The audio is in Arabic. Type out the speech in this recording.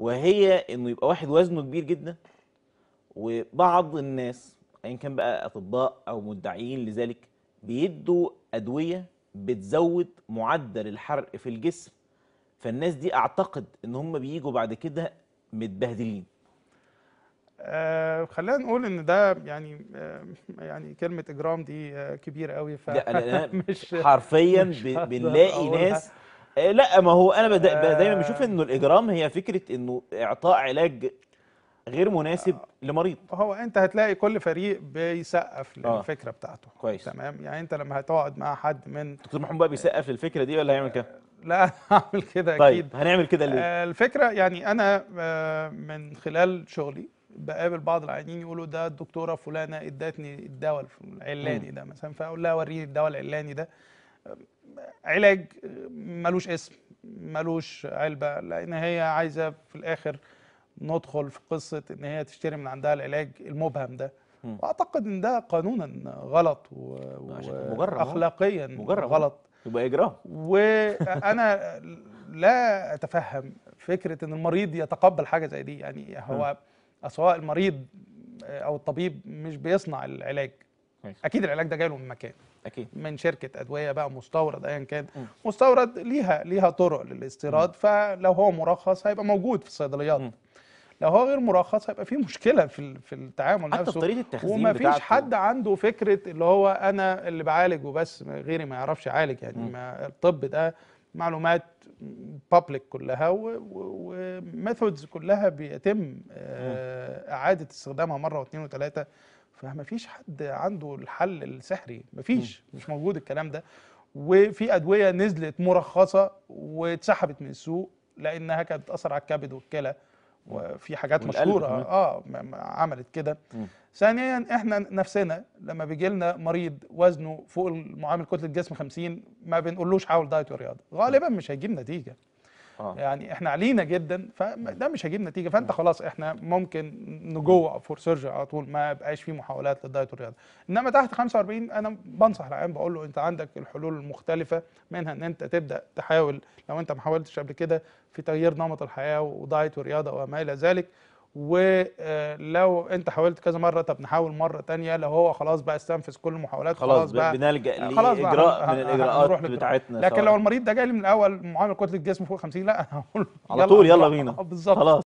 وهي انه يبقى واحد وزنه كبير جدا وبعض الناس ايا كان بقى اطباء او مدعيين لذلك بيدوا ادويه بتزود معدل الحرق في الجسم فالناس دي اعتقد ان هم بييجوا بعد كده متبهدلين آه خلينا نقول ان ده يعني آه يعني كلمه اجرام دي آه كبيره قوي ف مش حرفيا مش بنلاقي ناس آه، لا ما هو انا بدا دايما بشوف آه. انه الاجرام هي فكره انه اعطاء علاج غير مناسب آه. لمريض هو انت هتلاقي كل فريق بيسقف للفكره بتاعته كويس تمام يعني انت لما هتقعد مع حد من دكتور محمود بقى بيسقف للفكره دي ولا هيعمل كده لا هعمل كده طيب اكيد هنعمل كده ليه الفكره يعني انا من خلال شغلي بقابل بعض العيانين يقولوا ده الدكتوره فلانه ادتني الدواء العلاني ده مثلا فاقول لها وريني الدواء العلاني ده علاج ملوش اسم ملوش علبه لان هي عايزه في الاخر ندخل في قصه ان هي تشتري من عندها العلاج المبهم ده م. واعتقد ان ده قانونا غلط واخلاقيا مجرم آه. آه. غلط يبقى اجرام وانا لا اتفهم فكره ان المريض يتقبل حاجه زي دي يعني هو سواء المريض او الطبيب مش بيصنع العلاج اكيد العلاج ده جاي له من مكان اكيد من شركه ادويه بقى مستورد ايا كان مستورد ليها ليها طرق للاستيراد فلو هو مرخص هيبقى موجود في الصيدليات م. لو هو غير مرخص هيبقى في مشكله في في التعامل حتى نفسه طريقه التخزين وما فيش حد عنده فكره اللي هو انا اللي بعالج وبس غيري ما يعرفش يعالج يعني ما الطب ده معلومات بابليك كلها وميثودز كلها بيتم آه، اعاده استخدامها مره واثنين وثلاثه فما فيش حد عنده الحل السحري مفيش مش موجود الكلام ده وفي ادويه نزلت مرخصه واتسحبت من السوق لانها كانت بتاثر على الكبد والكلى وفي حاجات مشهوره اه عملت كده ثانيا احنا نفسنا لما بيجي لنا مريض وزنه فوق المعامل كتله الجسم 50 ما بنقولوش حاول دايت ورياضه غالبا مش هيجيب نتيجه آه. يعني احنا علينا جدا فده مش هيجيب نتيجه فانت خلاص احنا ممكن نجو فور سيرجر على طول ما بقاش فيه محاولات للدايت والرياضه انما تحت 45 انا بنصح العيان بقول له انت عندك الحلول المختلفه منها ان انت تبدا تحاول لو انت ما حاولتش قبل كده في تغيير نمط الحياه ودايت ورياضه وما الى ذلك ولو انت حاولت كذا مره طب نحاول مره تانية لو هو خلاص بقى استنفذ كل المحاولات خلاص, خلاص بقى بنلجا آه، لاجراء من الاجراءات بتاعتنا لكن سواء. لو المريض ده لي من الاول معامل كتله جسمه فوق 50 لا هقول على طول يلا بينا آه، بالظبط